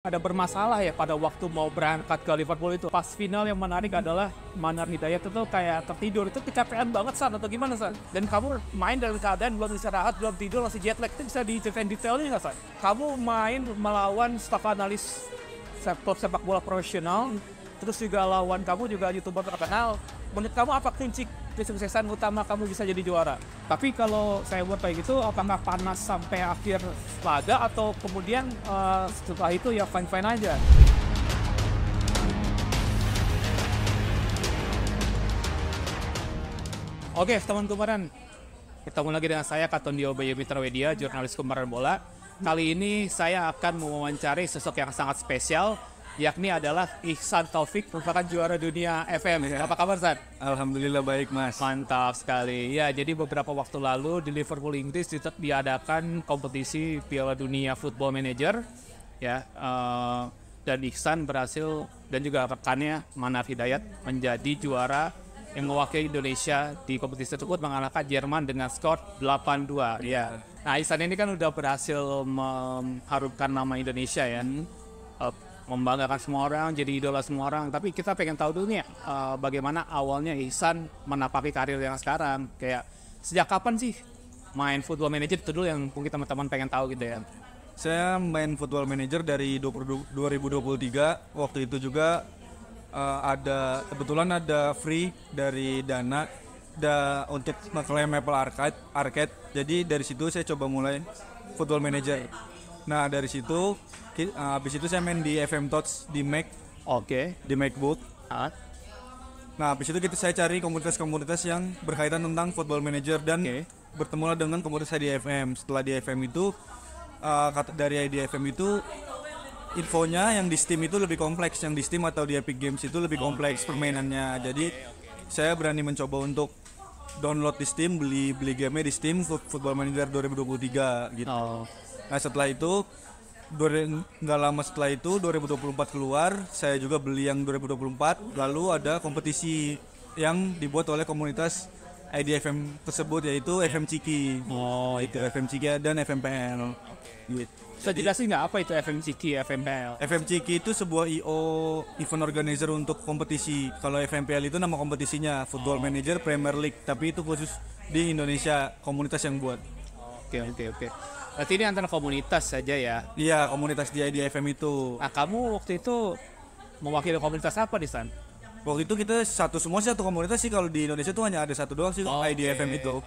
ada bermasalah ya pada waktu mau berangkat ke Liverpool itu. Pas final yang menarik adalah Manar Hidayat itu kayak tertidur. Itu kecapean banget San atau gimana San? Dan kamu main dari keadaan belum istirahat, belum tidur, masih jet lag. Itu bisa diceritain detailnya nggak San? Kamu main melawan staf analis sepak sepak bola profesional, terus juga lawan kamu juga youtuber terkenal. Menurut kamu apa kunci kesuksesan utama kamu bisa jadi juara. Tapi kalau saya buat kayak gitu, apakah panas sampai akhir laga atau kemudian uh, setelah itu ya fine fine aja. Oke, teman kemarin, Ketemu lagi dengan saya Dio Bayu Mitrawedia, jurnalis kemarin bola. Kali ini saya akan mewawancari sosok yang sangat spesial yakni adalah Ihsan Taufik merupakan juara dunia FM. Ya. Apa kabar Zat? Alhamdulillah baik Mas. Mantap sekali. Ya, jadi beberapa waktu lalu di Liverpool Inggris diadakan kompetisi Piala Dunia Football Manager ya uh, dan Ihsan berhasil dan juga rekannya Manaf Hidayat menjadi juara yang mewakili Indonesia di kompetisi tersebut mengalahkan Jerman dengan skor 8-2. Ya. Nah, Ihsan ini kan udah berhasil mengharumkan nama Indonesia ya. Hmm. Eh, membanggakan semua orang, jadi idola semua orang. Tapi kita pengen tahu dulu nih uh, bagaimana awalnya Ihsan menapaki karir yang sekarang. Kayak sejak kapan sih main Football Manager itu dulu yang mungkin teman-teman pengen tahu gitu ya. Saya main Football Manager dari 2023. Waktu itu juga uh, ada kebetulan ada free dari Dana da, untuk ngeklaim Apple Arcade. Arcade. Jadi dari situ saya coba mulai Football Manager. Nah dari situ habis eh, itu saya main di FM Touch di Mac, Oke. di MacBook. Ah, Nah habis itu kita saya cari komunitas-komunitas yang berkaitan tentang Football Manager dan okay. bertemulah dengan komunitas saya di FM. Setelah di FM itu eh, kata dari di FM itu infonya yang di Steam itu lebih kompleks, yang di Steam atau di Epic Games itu lebih kompleks permainannya. Jadi saya berani mencoba untuk download di Steam, beli beli game di Steam Football Manager 2023 gitu. Oh. Nah setelah itu nggak lama setelah itu 2024 keluar saya juga beli yang 2024 lalu ada kompetisi yang dibuat oleh komunitas IDFM tersebut yaitu FM Ciki oh itu iya. FM Ciki dan FMPL PL gitu. Bisa jelasin nggak apa itu FMCK, FMPL? FMCK itu sebuah IO event organizer untuk kompetisi. Kalau FMPL itu nama kompetisinya Football oh. Manager Premier League, tapi itu khusus di Indonesia komunitas yang buat. Oke oke oke. Berarti ini antara komunitas saja ya? Iya, komunitas dia di FM itu. Nah, kamu waktu itu mewakili komunitas apa di sana? Waktu itu kita satu semua sih satu komunitas sih kalau di Indonesia tuh hanya ada satu doang sih okay. ID FM itu.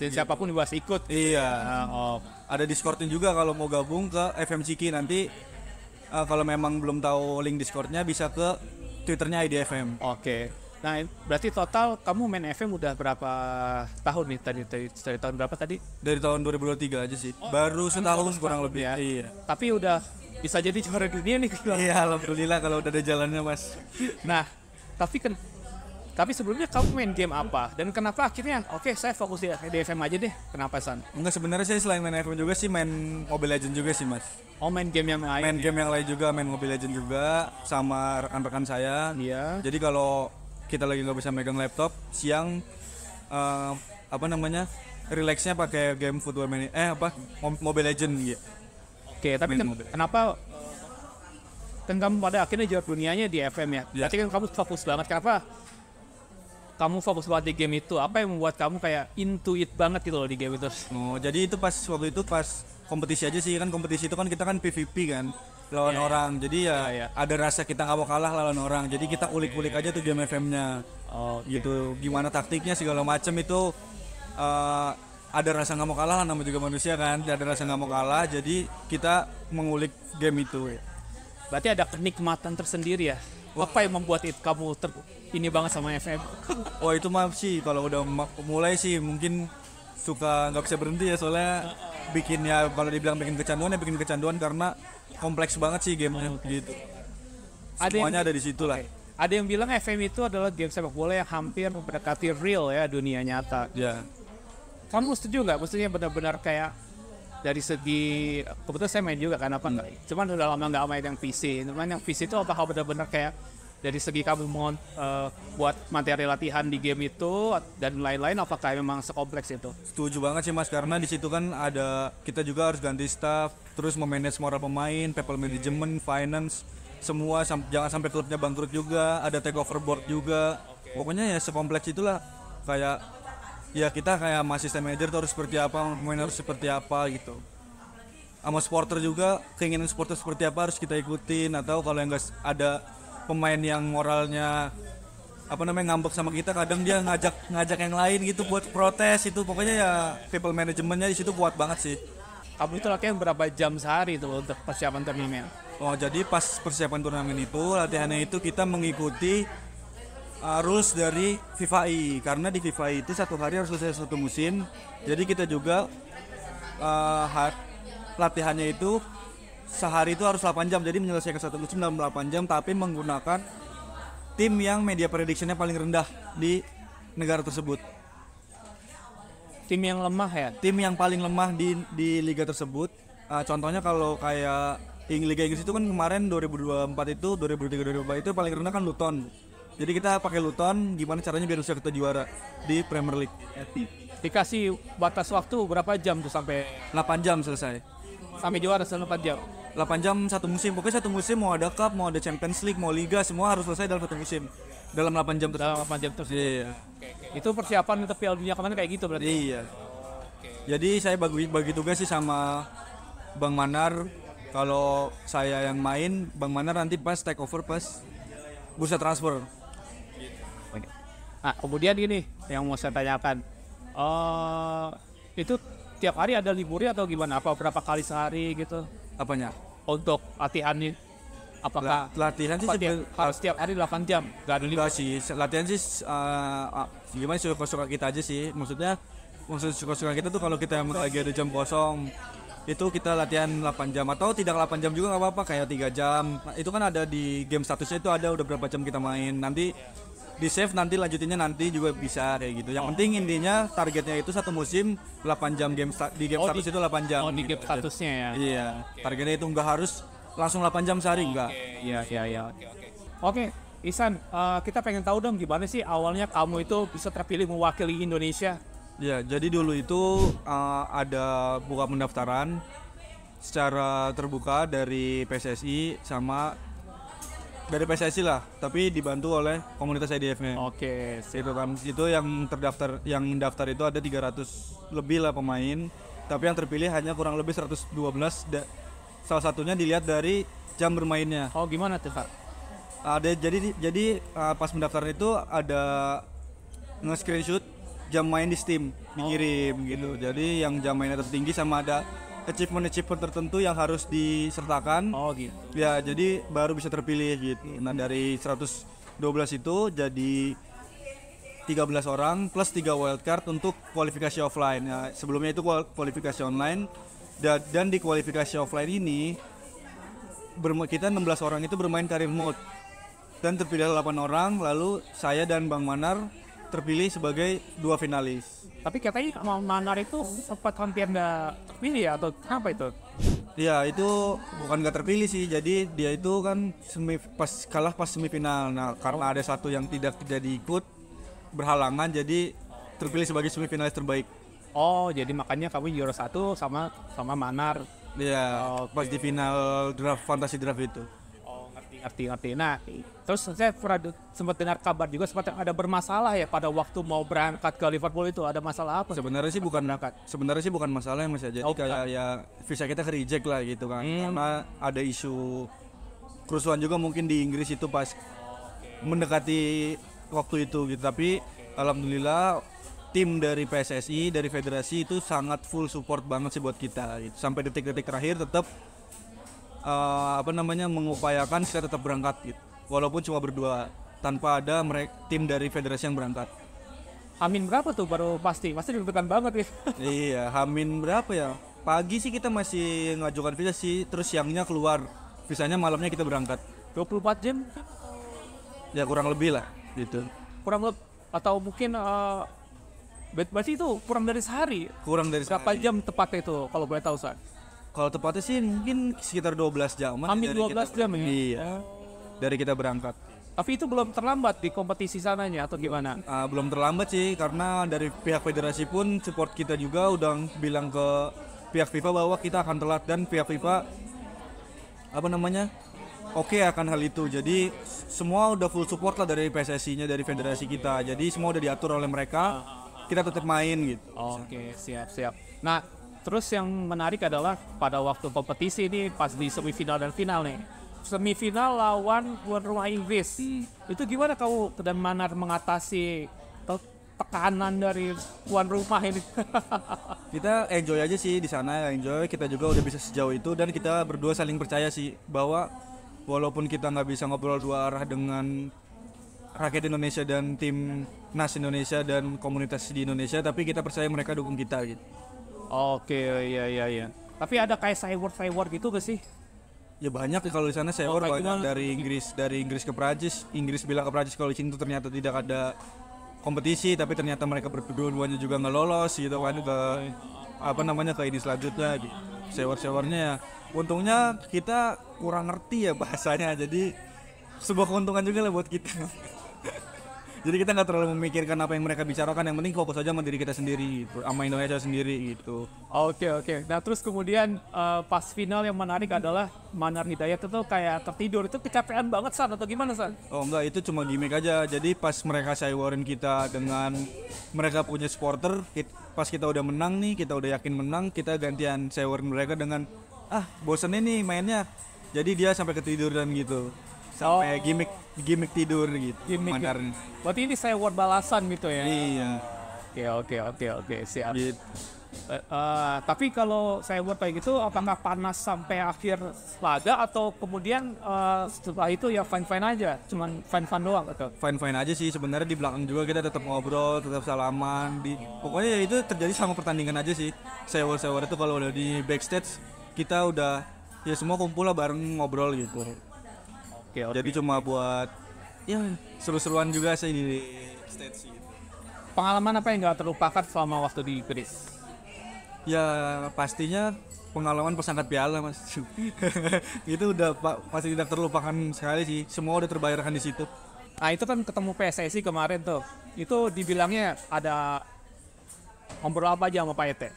Gitu. siapapun juga ikut. Iya. Nah, oh. Ada Discordnya juga kalau mau gabung ke FM Ciki nanti uh, kalau memang belum tahu link Discordnya bisa ke Twitternya IDFM. Oke. Okay. Nah, berarti total kamu main FM udah berapa tahun nih tadi dari, dari tahun berapa tadi? Dari tahun 2023 aja sih. Oh, Baru kan setahun kurang lebih ya. Iya. Tapi udah bisa jadi juara dunia nih kecil Iya, alhamdulillah kalau udah ada jalannya, Mas. Nah, tapi kan tapi sebelumnya kamu main game apa dan kenapa akhirnya oke okay, saya fokus di, di FM aja deh kenapa San? Enggak sebenarnya saya selain main FM juga sih main Mobile Legend juga sih mas. Oh main game yang lain. Main ya? game yang lain juga main Mobile Legend juga sama rekan-rekan saya. Iya. Jadi kalau kita lagi nggak bisa megang laptop siang uh, apa namanya relaxnya pakai game football mini eh apa mobile legend gitu iya. oke tapi ken kenapa kan kamu pada akhirnya juara dunianya di FM ya yeah. Ya. kan kamu fokus banget kenapa kamu fokus banget di game itu apa yang membuat kamu kayak intuit banget gitu loh di game itu oh jadi itu pas waktu itu pas kompetisi aja sih kan kompetisi itu kan kita kan PVP kan lawan yeah, iya. orang. Yeah. Jadi ya yeah, iya. ada rasa kita nggak mau kalah lawan orang. Jadi oh, kita ulik-ulik okay. aja tuh game FM-nya. okay. gitu. Gimana taktiknya segala macam itu uh, ada rasa nggak mau kalah namanya juga manusia kan. Ada rasa nggak mau iya. kalah. Jadi kita mengulik game itu. Berarti ada kenikmatan tersendiri ya. Wah. Apa yang membuat it kamu ter ini banget sama FM? Oh itu maaf sih kalau udah mulai sih mungkin suka nggak bisa berhenti ya soalnya bikin ya kalau dibilang bikin kecanduan ya bikin kecanduan karena kompleks banget sih gamenya oh, okay. gitu ada semuanya yang, ada di situ okay. ada yang bilang FM itu adalah game sepak bola yang hampir mendekati real ya dunia nyata ya yeah. kamu setuju nggak maksudnya benar-benar kayak dari segi kebetulan saya main juga kan apa hmm. cuman udah lama nggak main yang PC cuman yang PC itu apakah benar-benar kayak dari segi kamu mau uh, eh, buat materi latihan di game itu dan lain-lain apakah memang sekompleks itu? Setuju banget sih Mas karena di situ kan ada kita juga harus ganti staff, terus memanage moral pemain, people management, finance, semua sam jangan sampai klubnya bangkrut juga, ada takeover over board juga. Okay. Pokoknya ya sekompleks itulah kayak ya kita kayak mas system manager harus seperti apa, pemain harus seperti apa gitu sama supporter juga keinginan supporter seperti apa harus kita ikutin atau kalau yang nggak ada pemain yang moralnya apa namanya ngambek sama kita kadang dia ngajak ngajak yang lain gitu buat protes itu pokoknya ya people manajemennya di situ kuat banget sih kamu itu latihan berapa jam sehari itu untuk persiapan turnamen oh jadi pas persiapan turnamen itu latihannya itu kita mengikuti arus uh, dari FIFA I karena di FIFA itu satu hari harus selesai satu musim jadi kita juga uh, latihannya itu sehari itu harus 8 jam jadi menyelesaikan satu musim dalam 8 jam tapi menggunakan tim yang media predictionnya paling rendah di negara tersebut tim yang lemah ya tim yang paling lemah di di liga tersebut uh, contohnya kalau kayak Liga Inggris itu kan kemarin 2024 itu 2023 2024 itu paling rendah kan Luton jadi kita pakai Luton gimana caranya biar bisa kita juara di Premier League dikasih batas waktu berapa jam tuh sampai 8 jam selesai sampai juara selama 4 jam 8 jam satu musim pokoknya satu musim mau ada cup mau ada Champions League mau liga semua harus selesai dalam satu musim dalam 8 jam terus dalam 8 jam terus iya, iya. Okay, okay. itu persiapan untuk Piala Dunia kemarin kayak gitu berarti iya okay. jadi saya bagi bagi tugas sih sama Bang Manar kalau saya yang main Bang Manar nanti pas take over pas bursa transfer nah kemudian ini yang mau saya tanyakan uh, itu tiap hari ada liburnya atau gimana? Apa berapa kali sehari gitu? Apanya? Untuk latihan nih. Apakah La latihan sih setiap, harus setiap hari 8 jam? Gak ada libur. sih, latihan sih uh, gimana sih kosong kita aja sih. Maksudnya maksud suka-suka kita tuh kalau kita lagi ada jam kosong itu kita latihan 8 jam atau tidak 8 jam juga nggak apa-apa kayak 3 jam nah, itu kan ada di game statusnya itu ada udah berapa jam kita main nanti di save nanti lanjutinnya nanti juga bisa kayak gitu. Yang oh. penting intinya targetnya itu satu musim 8 jam game di game oh, status di, itu 8 jam. Oh, di gitu game statusnya ya. Iya. Okay. Targetnya itu enggak harus langsung 8 jam sehari okay. enggak. Iya, iya, iya. Oke. Okay, Isan, uh, kita pengen tahu dong gimana sih awalnya kamu itu bisa terpilih mewakili Indonesia? Ya, jadi dulu itu uh, ada buka pendaftaran secara terbuka dari PSSI sama dari PSSI lah, tapi dibantu oleh komunitas IDF-nya. Oke, okay, itu kan itu yang terdaftar yang daftar itu ada 300 lebih lah pemain, tapi yang terpilih hanya kurang lebih 112 da- salah satunya dilihat dari jam bermainnya. Oh, gimana tuh, Pak? Ada jadi jadi uh, pas mendaftar itu ada nge-screenshot jam main di Steam dikirim oh, okay. gitu. Jadi yang jam mainnya tertinggi sama ada achievement-achievement tertentu yang harus disertakan. Oh gitu. Ya, jadi baru bisa terpilih gitu. Hmm. Nah, dari 112 itu jadi 13 orang plus 3 wildcard untuk kualifikasi offline. Nah, sebelumnya itu kualifikasi online dan, di kualifikasi offline ini kita 16 orang itu bermain karir mode dan terpilih 8 orang lalu saya dan Bang Manar terpilih sebagai dua finalis. Tapi katanya mau Manar itu sempat hampir nggak terpilih ya atau apa itu? Ya itu bukan nggak terpilih sih. Jadi dia itu kan semi, pas kalah pas semifinal. Nah karena ada satu yang tidak tidak diikut berhalangan jadi terpilih sebagai semifinalis terbaik. Oh jadi makanya kamu juara satu sama sama Manar. Iya. Oh, okay. Pas di final draft fantasi draft itu ngerti ngerti nah terus saya pernah sempat dengar kabar juga sempat ada bermasalah ya pada waktu mau berangkat ke Liverpool itu ada masalah apa sebenarnya sih bukan berangkat sebenarnya sih bukan masalah yang masih jadi oh, kayak ya visa kita ke reject lah gitu kan hmm. karena ada isu kerusuhan juga mungkin di Inggris itu pas mendekati waktu itu gitu tapi alhamdulillah tim dari PSSI dari federasi itu sangat full support banget sih buat kita gitu. sampai detik-detik terakhir tetap uh, apa namanya mengupayakan saya tetap berangkat gitu. Walaupun cuma berdua tanpa ada merek, tim dari federasi yang berangkat. Hamin berapa tuh baru pasti? Pasti deg banget gitu. iya, Hamin berapa ya? Pagi sih kita masih ngajukan visa sih, terus siangnya keluar. Visanya malamnya kita berangkat. 24 jam? Ya kurang lebih lah, gitu. Kurang lebih atau mungkin uh, berarti itu kurang dari sehari. Kurang dari berapa jam tepatnya itu kalau boleh tahu, Ustaz? Kalau tepatnya sih mungkin sekitar 12 jam. Hampir 12 kita, jam ya? Iya. Ya. Dari kita berangkat. Tapi itu belum terlambat di kompetisi sananya atau gimana? Uh, belum terlambat sih karena dari pihak federasi pun support kita juga udah bilang ke pihak FIFA bahwa kita akan telat dan pihak FIFA apa namanya? Oke okay akan hal itu. Jadi semua udah full support lah dari PSSI-nya dari federasi kita. Jadi semua udah diatur oleh mereka. Ah. Kita tetap main gitu. Oke, okay, siap siap. Nah, Terus yang menarik adalah pada waktu kompetisi ini pas di semifinal dan final nih. Semifinal lawan tuan rumah Inggris. Hmm. Itu gimana kau dan Manar mengatasi tekanan dari tuan rumah ini? kita enjoy aja sih di sana, enjoy. Kita juga udah bisa sejauh itu dan kita berdua saling percaya sih bahwa walaupun kita nggak bisa ngobrol dua arah dengan rakyat Indonesia dan tim nas Indonesia dan komunitas di Indonesia, tapi kita percaya mereka dukung kita gitu Oke, okay, iya iya iya. Tapi ada kayak cyber cyber gitu gak sih? Ya banyak ya kalau di sana cyber oh, banyak dari Inggris dari Inggris ke Prancis, Inggris bilang ke Prancis kalau di sini tuh ternyata tidak ada kompetisi tapi ternyata mereka berdua-duanya juga nggak lolos gitu kan ke apa namanya ke ini selanjutnya gitu. Sewer-sewernya ya. Untungnya kita kurang ngerti ya bahasanya jadi sebuah keuntungan juga lah buat kita. jadi kita nggak terlalu memikirkan apa yang mereka bicarakan yang penting fokus aja sama diri kita sendiri gitu, sama Indonesia sendiri gitu oke okay, oke okay. nah terus kemudian uh, pas final yang menarik adalah Manar Hidayat itu kayak tertidur itu kecapean banget San atau gimana San? oh enggak itu cuma gimmick aja jadi pas mereka sayurin kita dengan mereka punya supporter pas kita udah menang nih kita udah yakin menang kita gantian sayurin mereka dengan ah bosen ini mainnya jadi dia sampai ketiduran gitu sampai oh. gimmick gimmick tidur gitu gimmick Mandarin. berarti ini saya buat balasan gitu ya iya oke oke oke oke siap gitu. Uh, tapi kalau saya buat kayak gitu apakah panas sampai akhir laga atau kemudian uh, setelah itu ya fine fine aja cuman fine fine doang atau fine fine aja sih sebenarnya di belakang juga kita tetap ngobrol tetap salaman di pokoknya itu terjadi sama pertandingan aja sih Saya sewa sewa itu kalau udah di backstage kita udah ya semua kumpul lah bareng ngobrol gitu okay, okay. jadi cuma buat ya seru-seruan juga sih di stage gitu. pengalaman apa yang gak terlupakan selama waktu di Inggris ya pastinya pengalaman pesangkat piala mas itu udah pak pasti tidak terlupakan sekali sih semua udah terbayarkan di situ nah itu kan ketemu PSSI kemarin tuh itu dibilangnya ada ngobrol apa aja sama Pak Ete uh,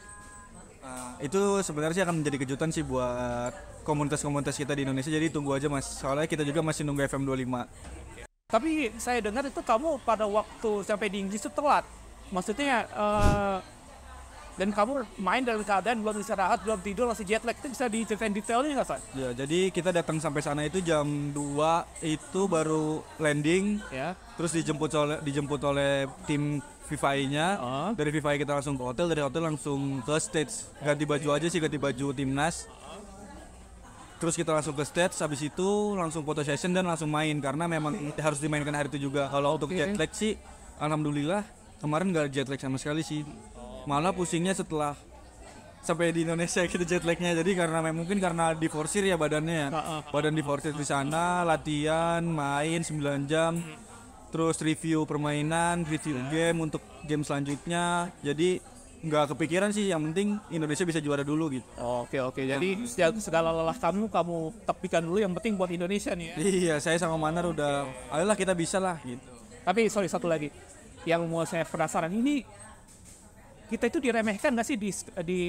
ah, itu sebenarnya sih akan menjadi kejutan sih buat komunitas-komunitas kita di Indonesia. Jadi tunggu aja Mas. Soalnya kita juga masih nunggu FM 25. Tapi saya dengar itu kamu pada waktu sampai di Inggris itu telat. Maksudnya uh, dan kamu main dalam keadaan belum istirahat, belum tidur, masih jet lag. Itu bisa diceritain detailnya nggak, San? Ya, jadi kita datang sampai sana itu jam 2 itu baru landing. Ya. Terus dijemput oleh dijemput oleh tim VFI-nya. Uh. Oh. Dari VFI kita langsung ke hotel, dari hotel langsung ke stage. Ganti baju aja sih, ganti baju timnas terus kita langsung ke stage habis itu langsung foto session dan langsung main karena memang hmm. harus dimainkan hari itu juga kalau untuk jet lag sih alhamdulillah kemarin nggak jet lag sama sekali sih malah pusingnya setelah sampai di Indonesia kita gitu jet lagnya jadi karena mungkin karena diforsir ya badannya ya. badan diforsir di sana latihan main 9 jam hmm. terus review permainan review game untuk game selanjutnya jadi nggak kepikiran sih yang penting Indonesia bisa juara dulu gitu oke oke jadi setiap segala lelah kamu kamu tepikan dulu yang penting buat Indonesia nih ya iya saya sama Manar udah okay. ayolah kita bisa lah gitu tapi sorry satu lagi yang mau saya penasaran ini kita itu diremehkan nggak sih di, di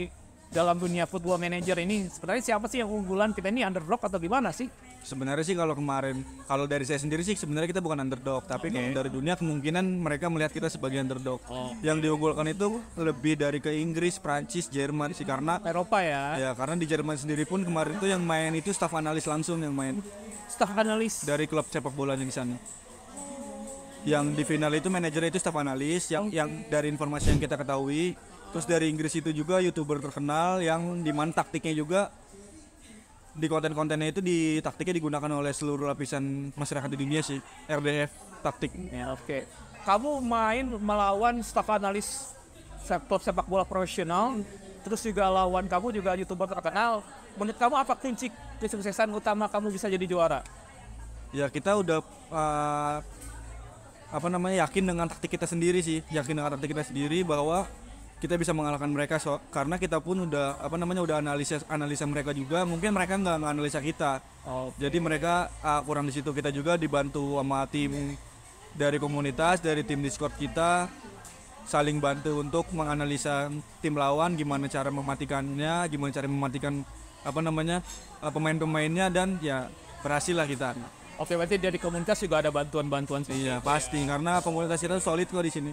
dalam dunia football manager ini sebenarnya siapa sih yang unggulan kita ini underdog atau gimana sih sebenarnya sih kalau kemarin kalau dari saya sendiri sih sebenarnya kita bukan underdog tapi okay. kalau dari dunia kemungkinan mereka melihat kita sebagai underdog oh. yang diunggulkan itu lebih dari ke Inggris Prancis Jerman sih karena Eropa ya ya karena di Jerman sendiri pun kemarin itu yang main itu staff analis langsung yang main staff analis dari klub sepak bola yang di sana yang di final itu manajer itu staff analis yang okay. yang dari informasi yang kita ketahui terus dari Inggris itu juga youtuber terkenal yang dimana taktiknya juga di konten-kontennya itu di taktiknya digunakan oleh seluruh lapisan masyarakat di dunia sih RDF taktik. Ya, oke. Okay. Kamu main melawan staf analis sektor sepak bola profesional, terus juga lawan kamu juga youtuber terkenal. Menurut kamu apa kunci kesuksesan utama kamu bisa jadi juara? Ya kita udah uh, apa namanya yakin dengan taktik kita sendiri sih, yakin dengan taktik kita sendiri bahwa kita bisa mengalahkan mereka so karena kita pun udah apa namanya udah analisa analisa mereka juga mungkin mereka nggak menganalisa kita okay. jadi mereka uh, kurang di situ kita juga dibantu sama tim dari komunitas dari tim discord kita saling bantu untuk menganalisa tim lawan gimana cara mematikannya gimana cara mematikan apa namanya uh, pemain-pemainnya dan ya berhasil lah kita Oke, berarti dari komunitas juga ada bantuan-bantuan sih Iya, pasti ya. karena komunitas kita solid kok di sini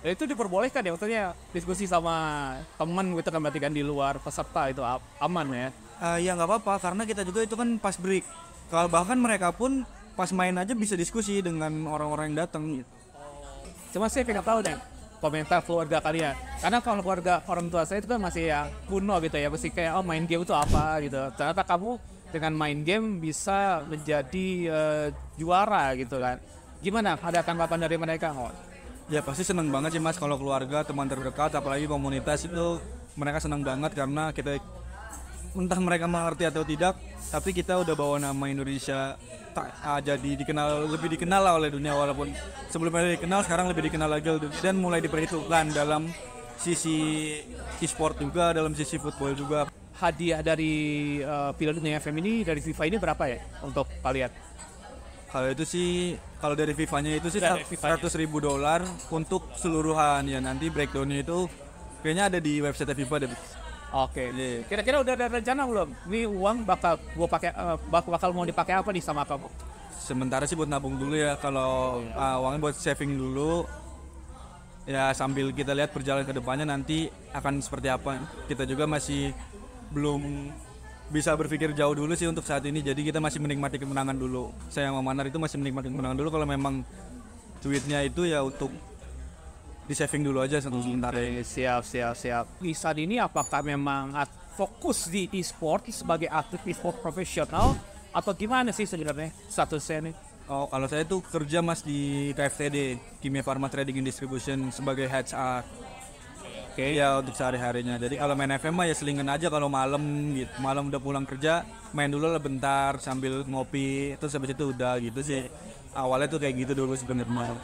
ya itu diperbolehkan ya maksudnya diskusi sama teman gitu kan berarti kan di luar peserta itu aman ya uh, ya nggak apa-apa karena kita juga itu kan pas break kalau bahkan mereka pun pas main aja bisa diskusi dengan orang-orang yang datang gitu cuma saya pengen tahu deh komentar keluarga kalian karena kalau keluarga orang tua saya itu kan masih ya kuno gitu ya masih kayak oh main game itu apa gitu ternyata kamu dengan main game bisa menjadi uh, juara gitu kan gimana ada tanggapan dari mereka oh. Ya pasti senang banget sih mas kalau keluarga teman terdekat apalagi komunitas itu mereka senang banget karena kita entah mereka mengerti atau tidak tapi kita udah bawa nama Indonesia tak ah, jadi dikenal lebih dikenal lah oleh dunia walaupun sebelumnya dikenal sekarang lebih dikenal lagi dan mulai diperhitungkan dalam sisi e-sport juga dalam sisi football juga hadiah dari uh, Piala Dunia FM ini dari FIFA ini berapa ya untuk kalian? Kalau itu sih kalau dari Vivanya itu sih seratus ribu dolar untuk seluruhan ya nanti breakdownnya itu kayaknya ada di website Viva deh Oke. Okay. Iya. Yeah. Kira-kira udah ada rencana belum? Ini uang bakal gua pakai uh, bakal mau dipakai apa nih sama kamu? Sementara sih buat nabung dulu ya. Kalau uh, uangnya buat saving dulu. Ya sambil kita lihat perjalanan kedepannya nanti akan seperti apa. Kita juga masih belum bisa berpikir jauh dulu sih untuk saat ini. Jadi kita masih menikmati kemenangan dulu. Saya sama Manar itu masih menikmati kemenangan dulu kalau memang tweetnya itu ya untuk di saving dulu aja satu sebentar ya. Siap, siap, siap. Di saat ini apakah memang fokus di e-sport sebagai atlet e-sport profesional atau gimana sih sebenarnya satu nih? Oh, kalau saya itu kerja mas di KFTD, Kimia Pharma Trading and Distribution sebagai HR okay. ya untuk sehari harinya jadi kalau main FM mah ya selingan aja kalau malam gitu malam udah pulang kerja main dulu lah bentar sambil ngopi terus habis itu udah gitu sih awalnya tuh kayak gitu dulu sebenarnya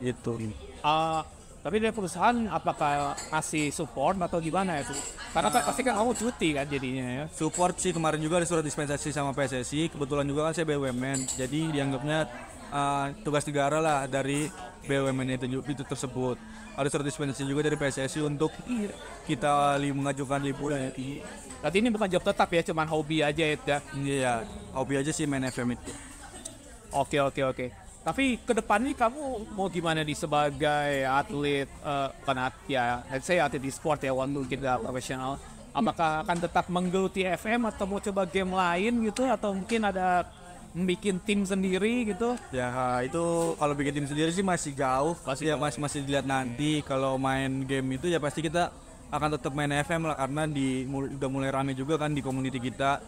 itu uh, eh, tapi dari perusahaan apakah masih support atau gimana itu? Ya, Karena uh, pasti kan kamu cuti kan jadinya ya. Support sih kemarin juga ada surat dispensasi sama PSSI. Kebetulan juga kan saya BUMN, jadi dianggapnya uh, tugas negara lah dari BUMN itu, itu tersebut ada surat dispensasi juga dari PSSI untuk kita li mengajukan liburan. Berarti ini bukan job tetap ya, cuman hobi aja ya. Iya, hobi aja sih main FM itu. Oke, oke, oke. Tapi ke depan nih kamu mau gimana nih sebagai atlet uh, eh, penat ya, let's say atlet di sport ya, waktu kita profesional. Apakah akan tetap menggeluti FM atau mau coba game lain gitu atau mungkin ada bikin tim sendiri gitu ya itu kalau bikin tim sendiri sih masih jauh pasti ya masih ya. masih dilihat nanti kalau main game itu ya pasti kita akan tetap main FM lah karena di udah mulai rame juga kan di community kita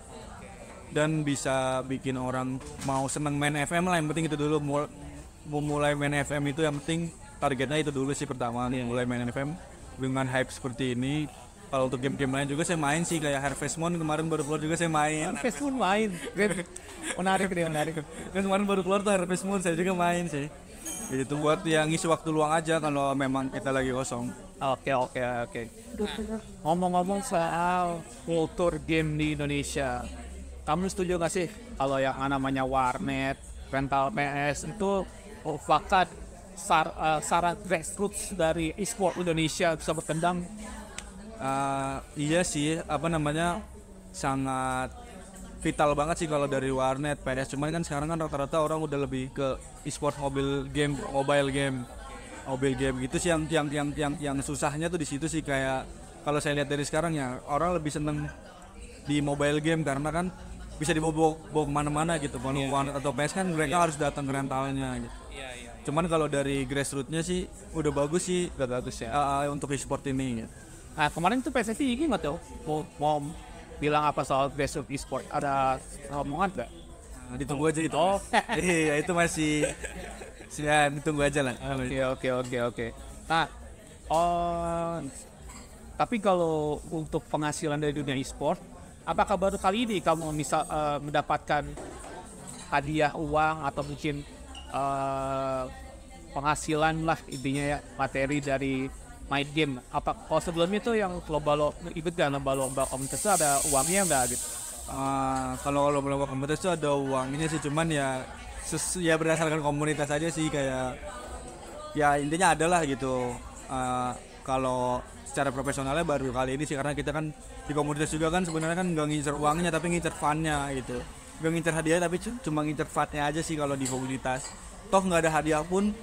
dan bisa bikin orang mau seneng main FM lah yang penting itu dulu mau mulai main FM itu yang penting targetnya itu dulu sih pertama yeah. Iya. mulai main FM dengan hype seperti ini kalau untuk game-game lain juga saya main sih kayak Harvest Moon kemarin baru keluar juga saya main Harvest Moon main menarik deh menarik kan kemarin baru keluar tuh Harvest Moon saya juga main sih jadi itu buat yang ngisi waktu luang aja kalau memang kita lagi kosong oke oke oke ngomong-ngomong soal kultur game di Indonesia kamu setuju gak sih kalau yang namanya warnet rental PS itu fakat sar, uh, syarat grassroots dari e-sport Indonesia bisa berkendang uh, iya sih apa namanya sangat vital banget sih kalau dari warnet ps. cuman kan sekarang kan rata-rata orang udah lebih ke e-sport mobile game mobile game mobile game gitu sih yang yang yang yang, yang susahnya tuh di situ sih kayak kalau saya lihat dari sekarang ya orang lebih seneng di mobile game karena kan bisa dibawa bawa kemana-mana gitu kalau yeah, warnet yeah. atau PS kan mereka yeah. harus datang ke rentalnya gitu yeah, yeah, yeah. cuman kalau dari grassrootsnya sih udah bagus sih udah bagus ya uh, untuk e-sport ini gitu Nah, kemarin itu PSSI ini nggak tuh mau, mau bilang apa soal best of e-sport ada omongan nggak? Nah, ditunggu aja itu. Oh. iya, itu masih sudah ditunggu aja lah. Oke, oke, oke, oke. Nah, oh, tapi kalau untuk penghasilan dari dunia e-sport, apakah baru kali ini kamu misal uh, mendapatkan hadiah uang atau mungkin uh, penghasilan lah intinya ya materi dari main game apa kalau sebelumnya tuh yang lomba lo ikut kan lomba lomba komunitas ada uangnya nggak gitu uh, kalau lomba lomba komunitas tuh ada uangnya sih cuman ya ya berdasarkan komunitas aja sih kayak ya intinya adalah gitu uh, kalau secara profesionalnya baru kali ini sih karena kita kan di komunitas juga kan sebenarnya kan nggak ngincer uangnya tapi ngincer funnya gitu nggak ngincer hadiah tapi cuma ngincer funnya aja sih kalau di komunitas toh nggak ada hadiah pun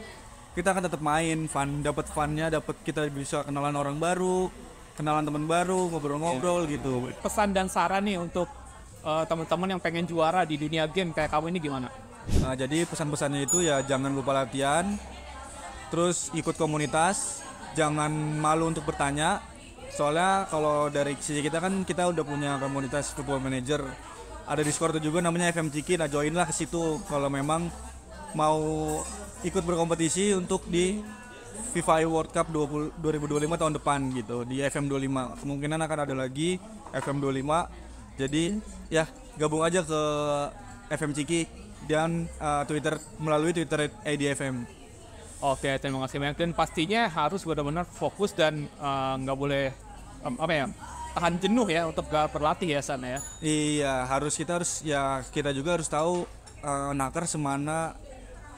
kita akan tetap main fun dapat funnya dapat kita bisa kenalan orang baru kenalan teman baru ngobrol-ngobrol yeah. gitu pesan dan saran nih untuk uh, teman-teman yang pengen juara di dunia game kayak kamu ini gimana nah jadi pesan-pesannya itu ya jangan lupa latihan terus ikut komunitas jangan malu untuk bertanya soalnya kalau dari sisi kita kan kita udah punya komunitas football manager ada discord juga namanya FMCK nah join lah ke situ kalau memang mau ikut berkompetisi untuk di FIFA World Cup 20, 2025 tahun depan gitu di FM25 kemungkinan akan ada lagi FM25 jadi ya gabung aja ke FM Ciki dan uh, Twitter melalui Twitter IDFM. Oke, terima kasih banyak dan pastinya harus benar-benar fokus dan eh, nggak uh, boleh um, apa ya tahan jenuh ya untuk gak berlatih ya sana ya. Iya, harus kita harus ya kita juga harus tahu uh, naker semana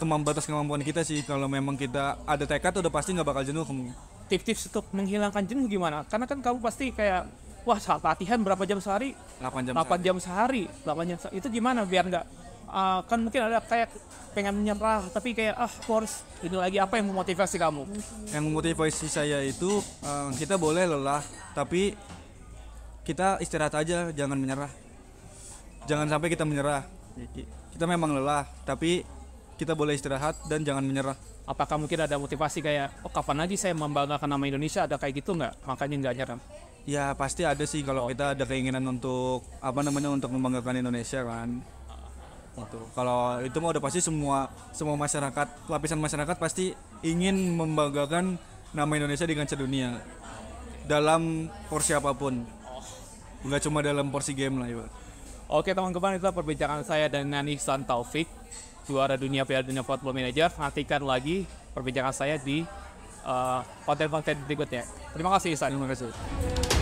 kemampuan batas kemampuan kita sih kalau memang kita ada tekad udah pasti nggak bakal jenuh tips-tips untuk menghilangkan jenuh gimana karena kan kamu pasti kayak wah saat latihan berapa jam sehari 8 jam 8 sehari. jam sehari 8 jam sehari. itu gimana biar nggak uh, kan mungkin ada kayak pengen menyerah tapi kayak ah force ini lagi apa yang memotivasi kamu yang memotivasi saya itu uh, kita boleh lelah tapi kita istirahat aja jangan menyerah jangan sampai kita menyerah kita memang lelah tapi kita boleh istirahat dan jangan menyerah. Apakah mungkin ada motivasi kayak, oh kapan lagi saya membanggakan nama Indonesia, ada kayak gitu nggak? Makanya nggak nyerah. Ya pasti ada sih kalau kita ada keinginan untuk apa namanya untuk membanggakan Indonesia kan. Gitu. Kalau itu mah udah pasti semua semua masyarakat lapisan masyarakat pasti ingin membanggakan nama Indonesia di kancah dunia dalam porsi apapun. Nggak cuma dalam porsi game lah ya. Oke teman-teman itu perbincangan saya dengan Nani Taufik juara dunia Piala Dunia Football Manager. Nantikan lagi perbincangan saya di eh, konten-konten uh, berikutnya. Terima kasih, Isan. Terima kasih.